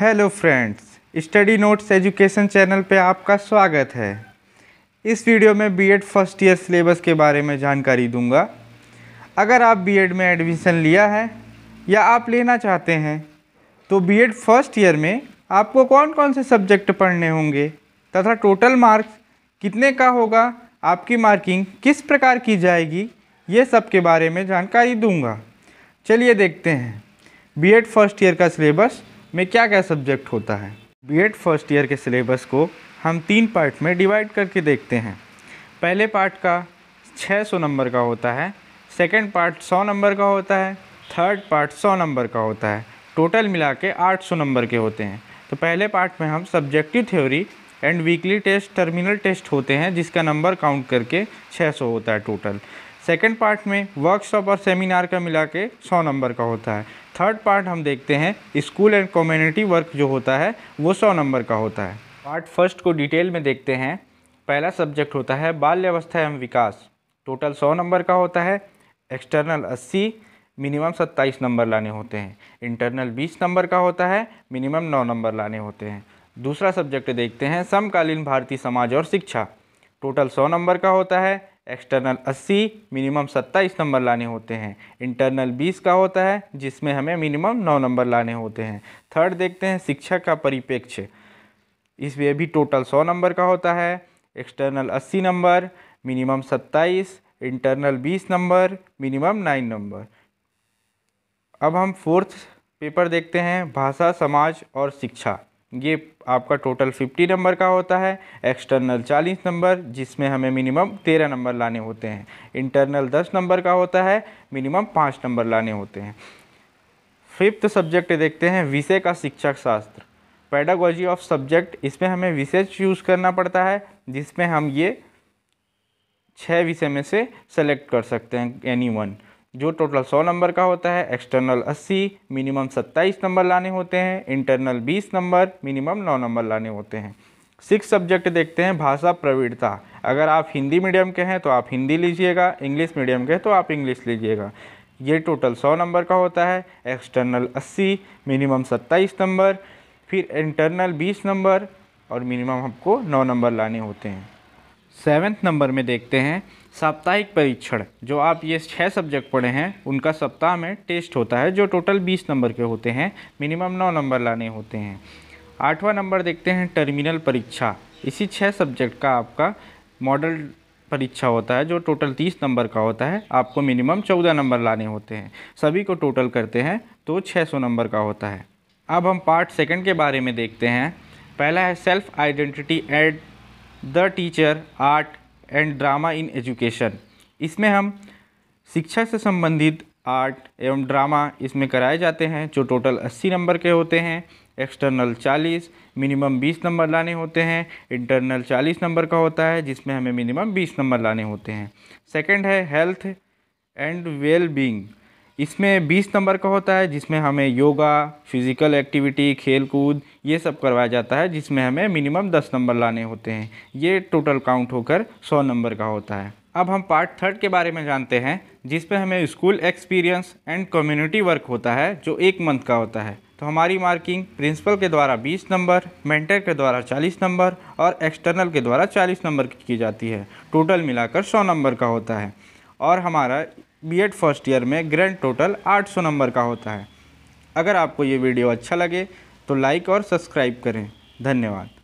hello friends study notes education channel पे आपका स्वागत है इस वीडियो में बीएड फर्स्ट ईयर सिलेबस के बारे में जानकारी दूंगा अगर आप बीएड में एडमिशन लिया है या आप लेना चाहते हैं तो बीएड फर्स्ट ईयर में आपको कौन कौन से सब्जेक्ट पढ़ने होंगे तथा टोटल मार्क्स कितने का होगा आपकी मार्किंग किस प्रकार की जाएगी ये सब के बारे में जानकारी दूँगा चलिए देखते हैं बी फर्स्ट ईयर का सिलेबस में क्या क्या सब्जेक्ट होता है बीएड फर्स्ट ईयर के सिलेबस को हम तीन पार्ट में डिवाइड करके देखते हैं पहले पार्ट का 600 नंबर का होता है सेकंड पार्ट 100 नंबर का होता है थर्ड पार्ट 100 नंबर का होता है टोटल मिला के आठ नंबर के होते हैं तो पहले पार्ट में हम subjective theory and weekly test terminal test होते हैं जिसका नंबर काउंट करके 600 होता है टोटल सेकेंड पार्ट में वर्कशॉप और सेमिनार का मिला के सौ नंबर का होता है थर्ड पार्ट हम देखते हैं स्कूल एंड कम्युनिटी वर्क जो होता है वो सौ नंबर का होता है पार्ट फर्स्ट को डिटेल में देखते हैं पहला सब्जेक्ट होता है बाल्यवस्था एवं विकास टोटल सौ नंबर का होता है एक्सटर्नल अस्सी मिनिमम सत्ताईस नंबर लाने होते हैं इंटरनल बीस नंबर का होता है मिनिमम नौ नंबर लाने होते हैं दूसरा सब्जेक्ट देखते हैं समकालीन भारतीय समाज और शिक्षा टोटल सौ नंबर का होता है एक्सटर्नल 80 मिनिमम 27 नंबर लाने होते हैं इंटरनल 20 का होता है जिसमें हमें मिनिमम 9 नंबर लाने होते हैं थर्ड देखते हैं शिक्षा का परिपेक्ष इसमें भी टोटल 100 नंबर का होता है external 80 number minimum 27 internal 20 number minimum 9 number अब हम फोर्थ पेपर देखते हैं भाषा समाज और शिक्षा ये आपका टोटल फिफ्टी नंबर का होता है एक्सटर्नल चालीस नंबर जिसमें हमें मिनिमम तेरह नंबर लाने होते हैं इंटरनल दस नंबर का होता है मिनिमम पाँच नंबर लाने होते हैं फिफ्थ सब्जेक्ट देखते हैं विषय का शिक्षक शास्त्र पैडागोजी ऑफ सब्जेक्ट इसमें हमें विषय चूज़ करना पड़ता है जिसमें हम ये छः विषय में से सेलेक्ट कर सकते हैं एनी वन जो टोटल सौ नंबर का होता है एक्सटर्नल अस्सी मिनिमम सत्ताईस नंबर लाने होते हैं इंटरनल बीस नंबर मिनिमम नौ नंबर लाने होते हैं सिक्स सब्जेक्ट देखते हैं भाषा प्रवीणता अगर आप हिंदी मीडियम के हैं तो आप हिंदी लीजिएगा इंग्लिश मीडियम के हैं तो आप इंग्लिश लीजिएगा ये टोटल सौ नंबर का होता है एक्सटर्नल अस्सी मिनिमम सत्ताईस नंबर फिर इंटरनल बीस नंबर और मिनिमम हमको नौ नंबर लाने होते हैं सेवेंथ नंबर में देखते हैं साप्ताहिक परीक्षण जो आप ये छः सब्जेक्ट पढ़े हैं उनका सप्ताह में टेस्ट होता है जो टोटल बीस नंबर के होते हैं मिनिमम नौ नंबर लाने होते हैं आठवां नंबर देखते हैं टर्मिनल परीक्षा इसी छः सब्जेक्ट का आपका मॉडल परीक्षा होता है जो टोटल तीस नंबर का होता है आपको मिनिमम चौदह नंबर लाने होते हैं सभी को टोटल करते हैं तो छः सौ नंबर का होता है अब हम पार्ट सेकंड के बारे में देखते हैं पहला है self identity and the teacher art and drama in education इसमें हम शिक्षा से संबंधित आर्ट एवं ड्रामा इसमें कराए जाते हैं जो टोटल 80 नंबर के होते हैं एक्सटर्नल 40 मिनिमम 20 नंबर लाने होते हैं इंटरनल 40 नंबर का होता है जिसमें हमें मिनिमम 20 नंबर लाने होते हैं सेकंड है हेल्थ एंड वेल बींग इसमें 20 नंबर का होता है जिसमें हमें योगा फिज़िकल एक्टिविटी खेल कूद ये सब करवाया जाता है जिसमें हमें मिनिमम 10 नंबर लाने होते हैं ये टोटल काउंट होकर 100 नंबर का होता है अब हम पार्ट थर्ड के बारे में जानते हैं जिसमें हमें school experience and community work होता है जो एक मंथ का होता है तो हमारी मार्किंग प्रिंसिपल के द्वारा 20 नंबर मेंटर के द्वारा 40 नंबर और एक्सटर्नल के द्वारा 40 नंबर की जाती है टोटल मिलाकर 100 नंबर का होता है और हमारा बीएड फर्स्ट ईयर में ग्रैंड टोटल 800 नंबर का होता है अगर आपको ये वीडियो अच्छा लगे तो लाइक और सब्सक्राइब करें धन्यवाद